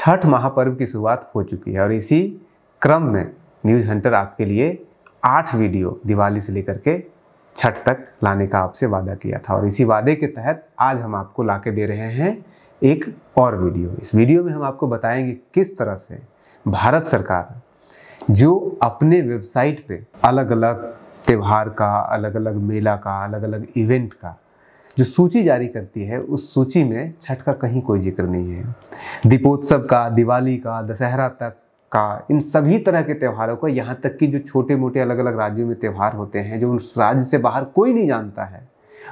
छठ महापर्व की शुरुआत हो चुकी है और इसी क्रम में न्यूज़ हंटर आपके लिए आठ वीडियो दिवाली से लेकर के छठ तक लाने का आपसे वादा किया था और इसी वादे के तहत आज हम आपको ला दे रहे हैं एक और वीडियो इस वीडियो में हम आपको बताएंगे किस तरह से भारत सरकार जो अपने वेबसाइट पे अलग अलग त्यौहार का अलग अलग मेला का अलग अलग इवेंट का जो सूची जारी करती है उस सूची में छठ का कहीं कोई जिक्र नहीं है दीपोत्सव का दिवाली का दशहरा तक का इन सभी तरह के त्यौहारों का यहाँ तक कि जो छोटे मोटे अलग अलग राज्यों में त्यौहार होते हैं जो उस राज्य से बाहर कोई नहीं जानता है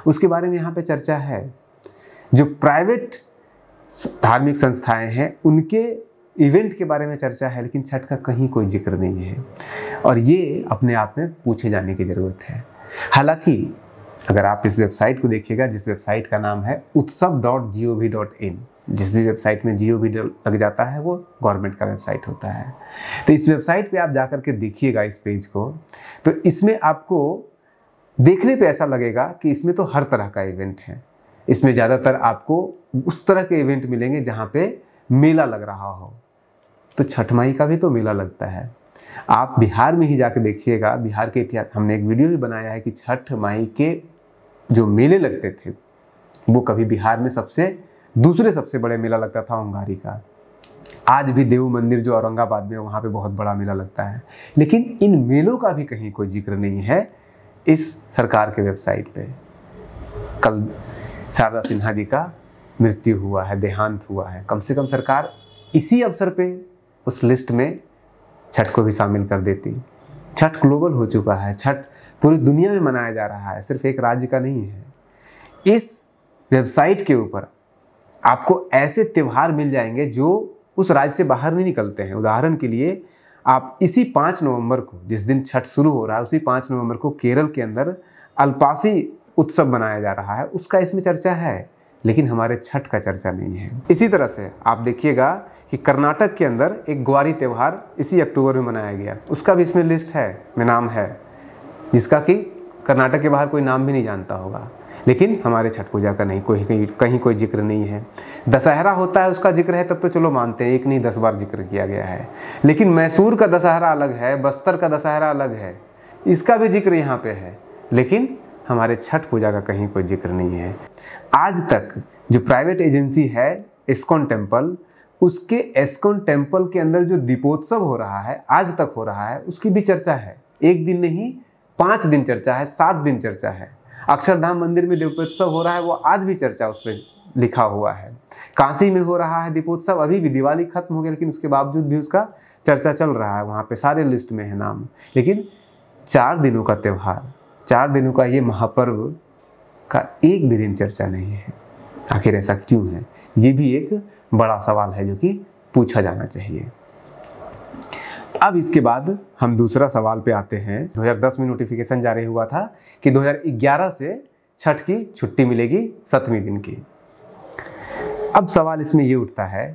उसके बारे में यहाँ पे चर्चा है जो प्राइवेट धार्मिक संस्थाएं हैं उनके इवेंट के बारे में चर्चा है लेकिन छठ का कहीं कोई जिक्र नहीं है और ये अपने आप में पूछे जाने की ज़रूरत है हालांकि अगर आप इस वेबसाइट को देखिएगा जिस वेबसाइट का नाम है Utsav dot G O V dot in जिस भी वेबसाइट में जी ओ वी लग जाता है वो गवर्नमेंट का वेबसाइट होता है तो इस वेबसाइट पे आप जा कर के देखिएगा इस पेज को तो इसमें आपको देखने पे ऐसा लगेगा कि इसमें तो हर तरह का इवेंट है इसमें ज़्यादातर आपको उस तरह के इवेंट मिलेंगे जहाँ पे मेला लग रहा हो तो छठ माई का भी तो मेला लगता है आप बिहार में ही जाके देखिएगा बिहार के इतिहास हमने एक वीडियो भी बनाया है कि छठ माई के जो मेले लगते थे वो कभी बिहार में सबसे दूसरे सबसे बड़े मेला लगता था ओंगारी का आज भी देव मंदिर जो औरंगाबाद में वहाँ पे बहुत बड़ा मेला लगता है लेकिन इन मेलों का भी कहीं कोई जिक्र नहीं है इस सरकार के वेबसाइट पे कल शारदा सिन्हा जी का मृत्यु हुआ है देहांत हुआ है कम से कम सरकार इसी अवसर पे उस लिस्ट में छठ को भी शामिल कर देती छठ ग्लोबल हो चुका है छठ पूरी दुनिया में मनाया जा रहा है सिर्फ एक राज्य का नहीं है इस वेबसाइट के ऊपर आपको ऐसे त्यौहार मिल जाएंगे जो उस राज्य से बाहर नहीं निकलते हैं उदाहरण के लिए आप इसी पाँच नवंबर को जिस दिन छठ शुरू हो रहा है उसी पाँच नवंबर को केरल के अंदर अल्पासी उत्सव मनाया जा रहा है उसका इसमें चर्चा है लेकिन हमारे छठ का चर्चा नहीं है इसी तरह से आप देखिएगा कि कर्नाटक के अंदर एक ग्वारी त्यौहार इसी अक्टूबर में मनाया गया उसका भी इसमें लिस्ट है में नाम है जिसका कि कर्नाटक के बाहर कोई नाम भी नहीं जानता होगा लेकिन हमारे छठ पूजा का नहीं कोई कहीं कहीं कोई जिक्र नहीं है दशहरा होता है उसका जिक्र है तब तो चलो मानते हैं एक नहीं दस बार जिक्र किया गया है लेकिन मैसूर का दशहरा अलग है बस्तर का दशहरा अलग है इसका भी जिक्र यहाँ पे है लेकिन हमारे छठ पूजा का कहीं कोई जिक्र नहीं है आज तक जो प्राइवेट एजेंसी है एस्कॉन टेम्पल उसके एस्कॉन टेम्पल के अंदर जो दीपोत्सव हो रहा है आज तक हो रहा है उसकी भी चर्चा है एक दिन नहीं पाँच दिन चर्चा है सात दिन चर्चा है अक्षरधाम मंदिर में दीपोत्सव हो रहा है वो आज भी चर्चा उस पर लिखा हुआ है काशी में हो रहा है दीपोत्सव अभी भी दिवाली खत्म हो गया लेकिन उसके बावजूद भी उसका चर्चा चल रहा है वहाँ पे सारे लिस्ट में है नाम लेकिन चार दिनों का त्यौहार चार दिनों का ये महापर्व का एक भी दिन चर्चा नहीं है आखिर ऐसा क्यों है ये भी एक बड़ा सवाल है जो कि पूछा जाना चाहिए अब इसके बाद हम दूसरा सवाल पे आते हैं 2010 में नोटिफिकेशन जारी हुआ था कि 2011 से छठ की छुट्टी मिलेगी सतवीं दिन की अब सवाल इसमें ये उठता है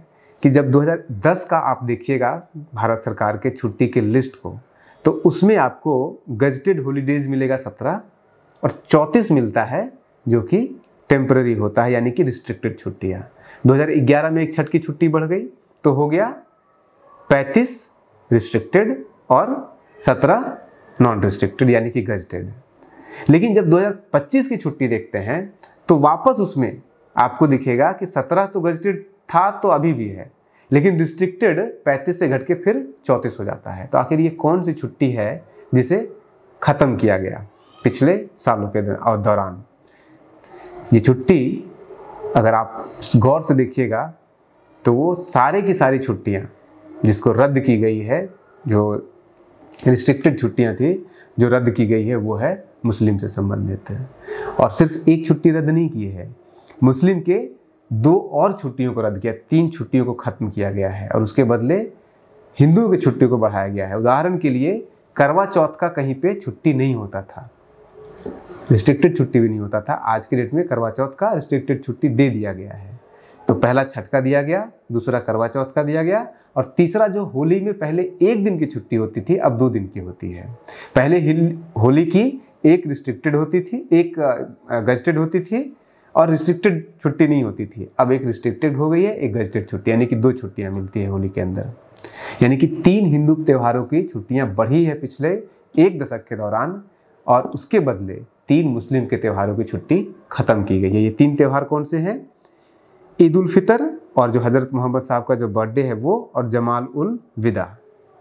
कि जब 2010 का आप देखिएगा भारत सरकार के छुट्टी के लिस्ट को तो उसमें आपको गजटेड हॉलीडेज मिलेगा सत्रह और चौंतीस मिलता है जो कि टेम्प्ररी होता है यानी कि रिस्ट्रिक्टेड छुट्टियाँ 2011 में एक छठ की छुट्टी बढ़ गई तो हो गया 35 रिस्ट्रिक्टेड और 17 नॉन रिस्ट्रिक्टेड यानी कि गजटेड लेकिन जब 2025 की छुट्टी देखते हैं तो वापस उसमें आपको दिखेगा कि 17 तो गजटेड था तो अभी भी है लेकिन रिस्ट्रिक्टेड पैंतीस से घट के फिर चौंतीस हो जाता है तो आखिर ये कौन सी छुट्टी है जिसे ख़त्म किया गया पिछले सालों के दौरान ये छुट्टी अगर आप गौर से देखिएगा तो वो सारे की सारी छुट्टियाँ जिसको रद्द की गई है जो रिस्ट्रिक्टेड छुट्टियाँ थी जो रद्द की गई है वो है मुस्लिम से संबंधित और सिर्फ एक छुट्टी रद्द नहीं की है मुस्लिम के दो और छुट्टियों को रद्द किया तीन छुट्टियों को ख़त्म किया गया है और उसके बदले हिंदुओं की छुट्टियों को बढ़ाया गया है उदाहरण के लिए करवा चौथ का कहीं पे छुट्टी नहीं होता था रिस्ट्रिक्टेड छुट्टी भी नहीं होता था आज के डेट में करवा चौथ का रिस्ट्रिक्टेड छुट्टी दे दिया गया है तो पहला छठ का दिया गया दूसरा करवा चौथ का दिया गया और तीसरा जो होली में पहले एक दिन की छुट्टी होती थी अब दो दिन की होती है पहले होली की एक रिस्ट्रिक्टेड होती थी एक गजटेड होती थी और रिस्ट्रिक्टेड छुट्टी नहीं होती थी अब एक रिस्ट्रिक्टेड हो गई है एक गजटेड छुट्टी यानी कि दो छुट्टियाँ मिलती है होली के अंदर यानी कि तीन हिंदू त्योहारों की छुट्टियाँ बढ़ी है पिछले एक दशक के दौरान और उसके बदले तीन मुस्लिम के त्योहारों की छुट्टी ख़त्म की गई है ये तीन त्यौहार कौन से हैं ईद उल फितर और जो हज़रत मोहम्मद साहब का जो बर्थडे है वो और जमाल उल विदा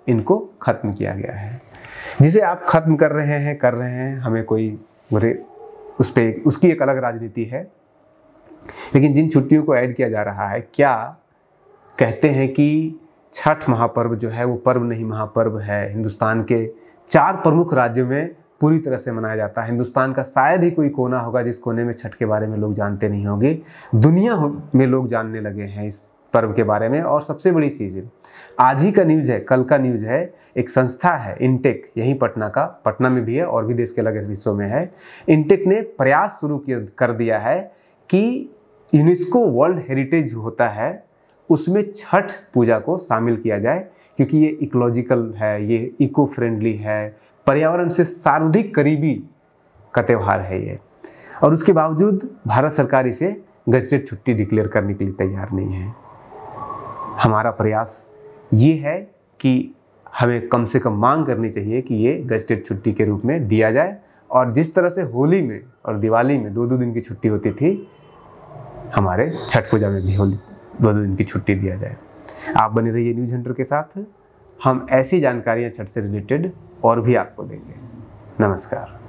इनको ख़त्म किया गया है जिसे आप ख़त्म कर रहे हैं कर रहे हैं हमें कोई बुरे उस पर उसकी एक अलग राजनीति है लेकिन जिन छुट्टियों को ऐड किया जा रहा है क्या कहते हैं कि छठ महापर्व जो है वो पर्व नहीं महापर्व है हिंदुस्तान के चार प्रमुख राज्यों में पूरी तरह से मनाया जाता है हिंदुस्तान का शायद ही कोई कोना होगा जिस कोने में छठ के बारे में लोग जानते नहीं होंगे दुनिया में लोग जानने लगे हैं इस पर्व के बारे में और सबसे बड़ी चीज़ आज ही का न्यूज़ है कल का न्यूज़ है एक संस्था है इनटेक यही पटना का पटना में भी है और भी देश के अलग हिस्सों में है इनटेक ने प्रयास शुरू कर दिया है कि यूनेस्को वर्ल्ड हेरिटेज होता है उसमें छठ पूजा को शामिल किया जाए क्योंकि ये इकोलॉजिकल है ये इको फ्रेंडली है पर्यावरण से सर्वाधिक करीबी का त्यौहार है ये और उसके बावजूद भारत सरकार इसे गजटेड छुट्टी डिक्लेयर करने के लिए तैयार नहीं है हमारा प्रयास ये है कि हमें कम से कम मांग करनी चाहिए कि ये गजटेड छुट्टी के रूप में दिया जाए और जिस तरह से होली में और दिवाली में दो दो दिन की छुट्टी होती थी हमारे छठ पूजा में भी होली दो दो दिन की छुट्टी दिया जाए आप बने रहिए न्यूज हंटर के साथ हम ऐसी जानकारियाँ छठ से रिलेटेड और भी आपको देंगे नमस्कार